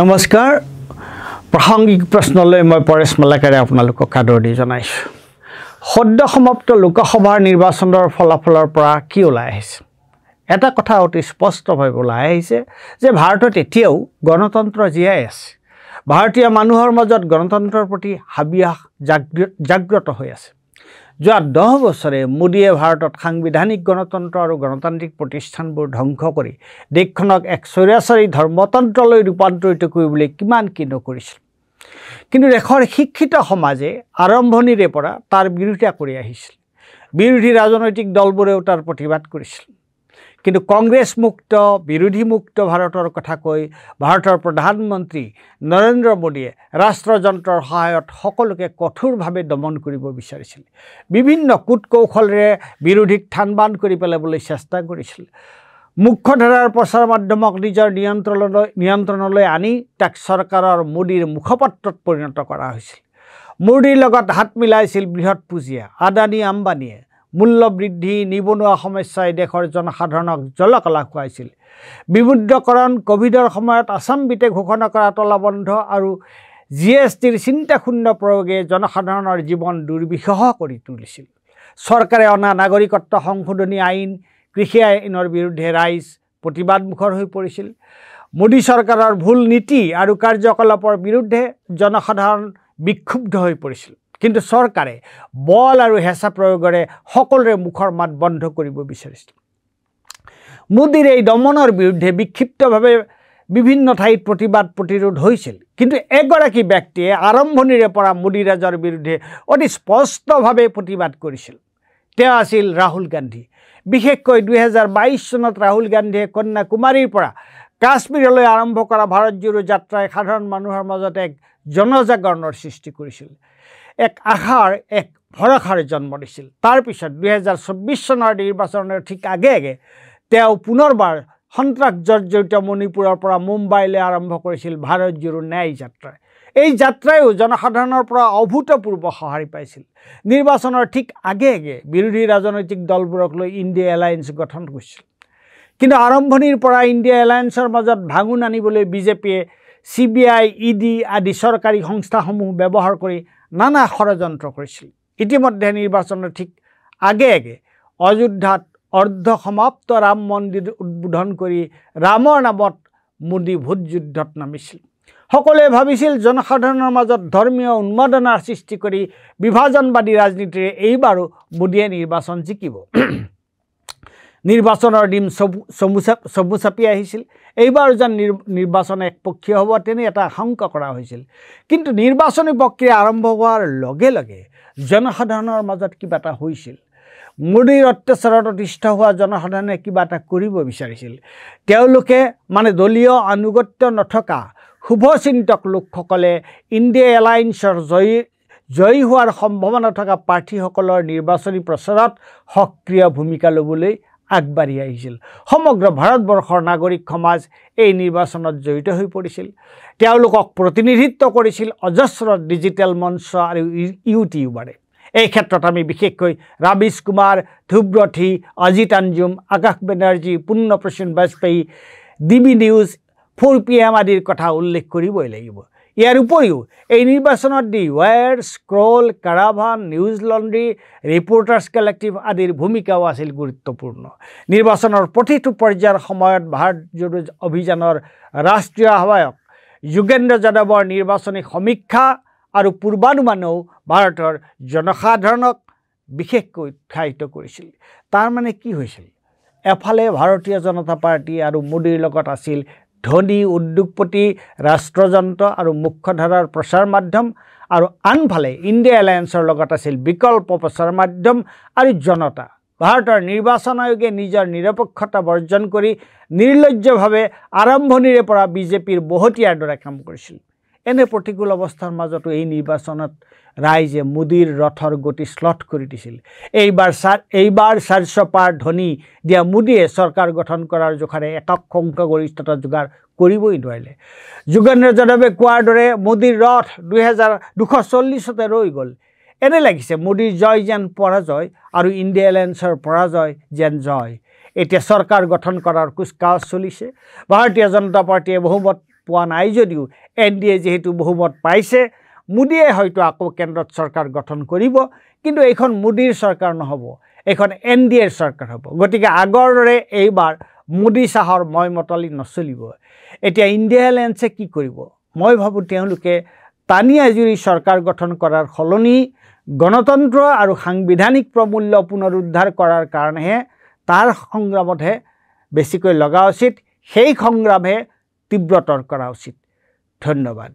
নমস্কার প্রাসঙ্গিক প্রশ্নলে মই পরেশ মালাকারে আপনার আদরণি জানাইছো সদ্য সমাপ্ত লোকসভার নির্বাচনের ফলাফলেরপরা কি ওলাই আছে এটা কথা অতি স্পষ্টভাবে ওলাই আহিছে যে ভারতত এতিয়াও গণতন্ত্র জিয়াই আছে ভাৰতীয় মানুহৰ মাজত গণতন্ত্ৰৰ প্ৰতি হাবিয়াস জাগ্ৰত হৈ আছে যোৱা দহ বছৰে মোদীয়ে ভাৰতত সাংবিধানিক গণতন্ত্ৰ আৰু গণতান্ত্ৰিক প্ৰতিষ্ঠানবোৰ ধ্বংস কৰি দেশখনক এক চৰাচৰী ধৰ্মতন্ত্ৰলৈ ৰূপান্তৰিত কৰিবলৈ কিমান কি নকৰিছিল কিন্তু দেশৰ শিক্ষিত সমাজে আৰম্ভণিৰে পৰা তাৰ বিৰোধিতা কৰি আহিছিল বিৰোধী ৰাজনৈতিক দলবোৰেও তাৰ প্ৰতিবাদ কৰিছিল কিন্তু কংগ্ৰেছ মুক্ত বিৰোধী মুক্ত ভাৰতৰ কথা কৈ ভাৰতৰ প্ৰধানমন্ত্ৰী নৰেন্দ্ৰ মোদীয়ে ৰাষ্ট্ৰযন্ত্ৰৰ সহায়ত সকলোকে কঠোৰভাৱে দমন কৰিব বিচাৰিছিল বিভিন্ন কূট কৌশলেৰে বিৰোধীক থানবান কৰি পেলাবলৈ চেষ্টা কৰিছিল মুখ্যধাৰাৰ প্ৰচাৰ মাধ্যমক নিজৰ নিয়ন্ত্ৰণলৈ নিয়ন্ত্ৰণলৈ আনি তাক চৰকাৰৰ মোদীৰ মুখপাত্ৰত পৰিণত কৰা হৈছিল মোদীৰ লগত হাত মিলাইছিল বৃহৎ পুঁজিয়ে আদানী আম্বানীয়ে মূল্য বৃদ্ধি নিবনুৱা সমস্যাই দেশৰ জনসাধাৰণক জলকলা খুৱাইছিল বিমুদ্ৰকৰণ কভিডৰ সময়ত আছাম্বিতে ঘোষণা কৰা তলাবন্ধ আৰু জি এছ টিৰ চিন্তা চিন্তাশূন্য প্ৰয়োগে জনসাধাৰণৰ জীৱন দুৰ্বিষহ কৰি তুলিছিল চৰকাৰে অনা নাগৰিকত্ব সংশোধনী আইন কৃষি আইনৰ বিৰুদ্ধে ৰাইজ প্ৰতিবাদমুখৰ হৈ পৰিছিল মোদী চৰকাৰৰ ভুল নীতি আৰু কাৰ্যকলাপৰ বিৰুদ্ধে জনসাধাৰণ বিক্ষুব্ধ হৈ পৰিছিল কিন্তু চৰকাৰে বল আৰু হেঁচা প্ৰয়োগেৰে সকলোৰে মুখৰ মাত বন্ধ কৰিব বিচাৰিছিল মোদীৰ এই দমনৰ বিৰুদ্ধে বিক্ষিপ্তভাৱে বিভিন্ন ঠাইত প্ৰতিবাদ প্ৰতিৰোধ হৈছিল কিন্তু এগৰাকী ব্যক্তিয়ে আৰম্ভণিৰে পৰা মোদী মোদীৰাজৰ বিৰুদ্ধে অতি স্পষ্টভাৱে প্ৰতিবাদ কৰিছিল তেওঁ আছিল ৰাহুল গান্ধী বিশেষকৈ দুহেজাৰ বাইছ চনত ৰাহুল গান্ধীয়ে কন্যাকুমাৰীৰ পৰা কাশ্মীৰলৈ আৰম্ভ কৰা ভাৰতজোৰো যাত্ৰাই সাধাৰণ মানুহৰ মাজত এক জনজাগৰণৰ সৃষ্টি কৰিছিল এক আশাৰ এক ভৰসাৰ জন্ম দিছিল তাৰপিছত দুহেজাৰ চৌব্বিছ চনৰ নিৰ্বাচনৰ ঠিক আগে আগে তেওঁ পুনৰবাৰ সন্ত্ৰাস জৰ্জৰিত মণিপুৰৰ পৰা মুম্বাইলৈ আৰম্ভ কৰিছিল ভাৰত ভাৰতজোৰো ন্যায় যাত্ৰা এই যাত্ৰাইও জনসাধাৰণৰ পৰা অভূতপূৰ্ব সঁহাৰি পাইছিল নিৰ্বাচনৰ ঠিক আগে আগে বিৰোধী ৰাজনৈতিক দলবোৰক লৈ ইণ্ডিয়া এলায়েন্স গঠন কৰিছিল কিন্তু আৰম্ভণিৰ পৰা ইণ্ডিয়া এলায়েন্সৰ মাজত ভাঙোন আনিবলৈ বিজেপিয়ে C B I E D আদি চৰকাৰী সংস্থাসমূহ ব্যৱহাৰ কৰি নানা ষড়যন্ত্ৰ কৰিছিল ইতিমধ্যে নিৰ্বাচনৰ ঠিক আগে আগে অযোধ্যাত অৰ্ধ সমাপ্ত ৰাম মন্দিৰ উদ্বোধন কৰি ৰামৰ নামত মোদী ভোট যুদ্ধত নামিছিল সকলোৱে ভাবিছিল জনসাধাৰণৰ মাজত ধৰ্মীয় উন্মাদনাৰ সৃষ্টি কৰি বিভাজনবাদী ৰাজনীতিৰে এইবাৰো মোদীয়ে নিৰ্বাচন জিকিব নিৰ্বাচনৰ দিন চমু চমু চাপি আহিছিল এইবাৰ যেন নিৰ নিৰ্বাচন একপক্ষীয় হ'ব তেনে এটা আশংকা কৰা হৈছিল কিন্তু নিৰ্বাচনী প্ৰক্ৰিয়া আৰম্ভ হোৱাৰ লগে লগে জনসাধাৰণৰ মাজত কিবা এটা হৈছিল মোদীৰ অত্যাচাৰত অতিষ্ঠ হোৱা জনসাধাৰণে কিবা এটা কৰিব বিচাৰিছিল তেওঁলোকে মানে দলীয় আনুগত্য নথকা শুভচিন্তক লোকসকলে ইণ্ডিয়া এলায়েন্সৰ জয়ী জয়ী হোৱাৰ সম্ভাৱনা থকা প্ৰাৰ্থীসকলৰ নিৰ্বাচনী প্ৰচাৰত সক্ৰিয় ভূমিকা ল'বলৈ আগবাঢ়ি আহিছিল সমগ্ৰ ভাৰতবৰ্ষৰ নাগৰিক সমাজ এই নিৰ্বাচনত জড়িত হৈ পৰিছিল তেওঁলোকক প্ৰতিনিধিত্ব কৰিছিল অজস্ৰ ডিজিটেল মঞ্চ আৰু ইউটিউবাৰে এই ক্ষেত্ৰত আমি বিশেষকৈ Ravish Kumar Dhruv Rathee Ajit Anjum Akash Banerjee Punya Prasun Bajpai D B news for P M আদিৰ কথা উল্লেখ কৰিবই লাগিব ইয়াৰ উপৰিও এই নিৰ্বাচনত the Wire Scroll Caravan Newslaundry Reporters Collective আদিৰ ভূমিকাও আছিল গুৰুত্বপূৰ্ণ নিৰ্বাচনৰ প্ৰতিটো পৰ্যায়ৰ সময়ত ভাৰত অভিযানৰ ৰাষ্ট্ৰীয় আহ্বায়ক যোগেন্দ্ৰ যাদৱৰ নিৰ্বাচনী সমীক্ষা আৰু পূৰ্বানুমানেও ভাৰতৰ জনসাধাৰণক বিশেষকৈ উৎসাহিত কৰিছিল তাৰমানে কি হৈছিল এফালে ভাৰতীয় জনতা পাৰ্টী আৰু মোদীৰ লগত আছিল ধনী উদ্যোগপতি ৰাষ্ট্ৰযন্ত্ৰ আৰু মুখ্যধাৰাৰ প্ৰচাৰ মাধ্যম আৰু আনফালে ইণ্ডিয়া এলায়েন্সৰ লগত আছিল বিকল্প প্ৰচাৰ মাধ্যম আৰু জনতা ভাৰতৰ নিৰ্বাচন আয়োগে নিজৰ নিৰপেক্ষতা বৰ্জন কৰি নিৰ্লজ্জভাৱে আৰম্ভণিৰে পৰা বিজেপিৰ বহতীয়াৰ দৰে কাম কৰিছিল এনে প্ৰতিকূল অৱস্থাৰ মাজতো এই নিৰ্বাচনত ৰাইজে মোদীৰ ৰথৰ গতি শ্লথ কৰি দিছিল এইবাৰ চাৰ এইবাৰ চাৰিশ পাৰ ধনী দিয়া মোদীয়ে চৰকাৰ গঠন কৰাৰ জোখাৰে একক সংখ্যাগৰিষ্ঠতা যোগাৰ কৰিবই নোৱাৰিলে যোগেন্দ্ৰ যাদৱে কোৱাৰ দৰে মোদীৰ ৰথ দুহেজাৰ দুশ চল্লিছতে ৰৈ গ'ল এনে লাগিছে মোদীৰ জয় যেন পৰাজয় আৰু ইণ্ডিয়া এলায়েন্সৰ পৰাজয় যেন জয় এতিয়া চৰকাৰ গঠন কৰাৰ কুচকাৱাজ চলিছে ভাৰতীয় জনতা পাৰ্টীয়ে বহুমত পোৱা নাই যদিও এন ডি এ যিহেতু বহুমত পাইছে মোদীয়ে হয়তো আকৌ কেন্দ্ৰত চৰকাৰ গঠন কৰিব কিন্তু এইখন মোদীৰ চৰকাৰ নহ'ব এইখন এন ডি এৰ চৰকাৰ হ'ব গতিকে আগৰ দৰে এইবাৰ মোদী চাহৰ মই মতালি নচলিব এতিয়া ইণ্ডিয়া এলায়েন্সে কি কৰিব মই ভাবোঁ তেওঁলোকে টানি আজৰি চৰকাৰ গঠন কৰাৰ সলনি গণতন্ত্ৰ আৰু সাংবিধানিক প্ৰমূল্য পুনৰুদ্ধাৰ কৰাৰ কাৰণেহে তাৰ সংগ্ৰামতহে বেছিকৈ লগা উচিত সেই সংগ্ৰামহে তীব্রতর করা উচিত ধন্যবাদ